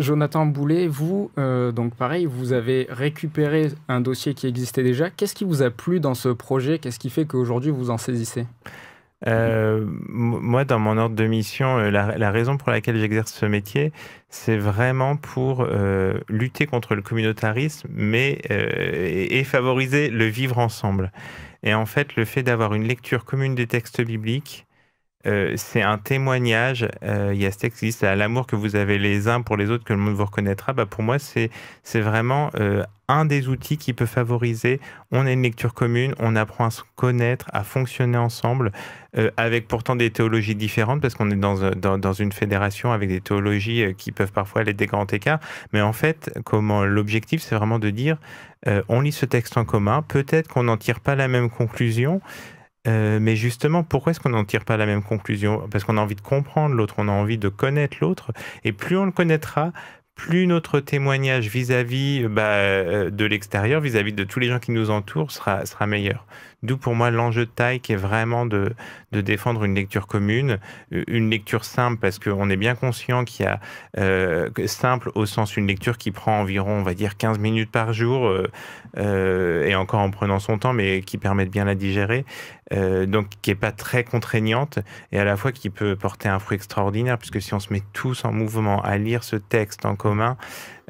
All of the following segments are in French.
Jonathan Boulet, vous, euh, donc pareil, vous avez récupéré un dossier qui existait déjà. Qu'est-ce qui vous a plu dans ce projet Qu'est-ce qui fait qu'aujourd'hui vous en saisissez euh, moi, dans mon ordre de mission, euh, la, raison pour laquelle j'exerce ce métier, c'est vraiment pour lutter contre le communautarisme, mais et favoriser le vivre ensemble. Et en fait, le fait d'avoir une lecture commune des textes bibliques, euh, c'est un témoignage. Euh, il y a ce texte qui dit c'est à l'amour que vous avez les uns pour les autres que le monde vous reconnaîtra. Bah, pour moi, c'est vraiment euh, un des outils qui peut favoriser. On a une lecture commune, on apprend à se connaître, à fonctionner ensemble, avec pourtant des théologies différentes, parce qu'on est dans, dans, une fédération avec des théologies qui peuvent parfois aller des grands écarts. Mais en fait, comment l'objectif, c'est vraiment de dire on lit ce texte en commun, peut-être qu'on n'en tire pas la même conclusion. Euh, mais justement, pourquoi est-ce qu'on n'en tire pas la même conclusion Parce qu'on a envie de comprendre l'autre, on a envie de connaître l'autre, et plus on le connaîtra, plus notre témoignage vis-à-vis euh, bah, euh, de l'extérieur, vis-à-vis de tous les gens qui nous entourent, sera, sera meilleur. D'où pour moi l'enjeu de taille qui est vraiment de, défendre une lecture commune, euh, une lecture simple, parce qu'on est bien conscient qu'il y a simple au sens une lecture qui prend environ, on va dire, 15 minutes par jour, et encore en prenant son temps, mais qui permet de bien la digérer, donc qui n'est pas très contraignante, et à la fois qui peut porter un fruit extraordinaire, puisque si on se met tous en mouvement à lire ce texte en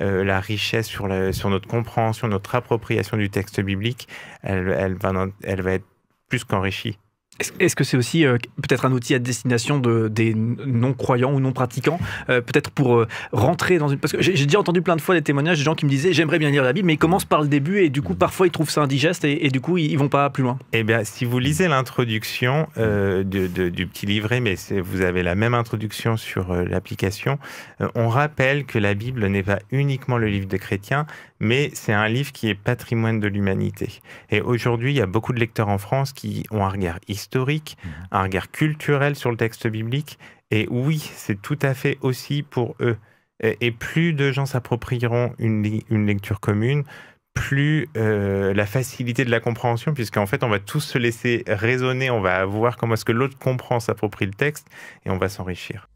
euh, la richesse sur, sur notre compréhension, notre appropriation du texte biblique, elle va être plus qu'enrichie. Est-ce que c'est aussi euh, peut-être un outil à destination de, des non-croyants ou non-pratiquants, euh, peut-être pour euh, rentrer dans une... Parce que j'ai déjà entendu plein de fois des témoignages de gens qui me disaient j'aimerais bien lire la Bible, mais ils commencent par le début et du coup parfois ils trouvent ça indigeste et, et du coup ils, ne vont pas plus loin. Eh bien, si vous lisez l'introduction du, du petit livret, mais vous avez la même introduction sur l'application, on rappelle que la Bible n'est pas uniquement le livre des chrétiens, mais c'est un livre qui est patrimoine de l'humanité. Et aujourd'hui, il y a beaucoup de lecteurs en France qui ont un regard historique historique, mhm. un regard culturel sur le texte biblique. Et oui, c'est tout à fait aussi pour eux. Et, plus de gens s'approprieront une, lecture commune, plus euh, la facilité de la compréhension, puisqu'en fait, on va tous se laisser raisonner, on va voir comment est-ce que l'autre comprend, s'approprie le texte, et on va s'enrichir.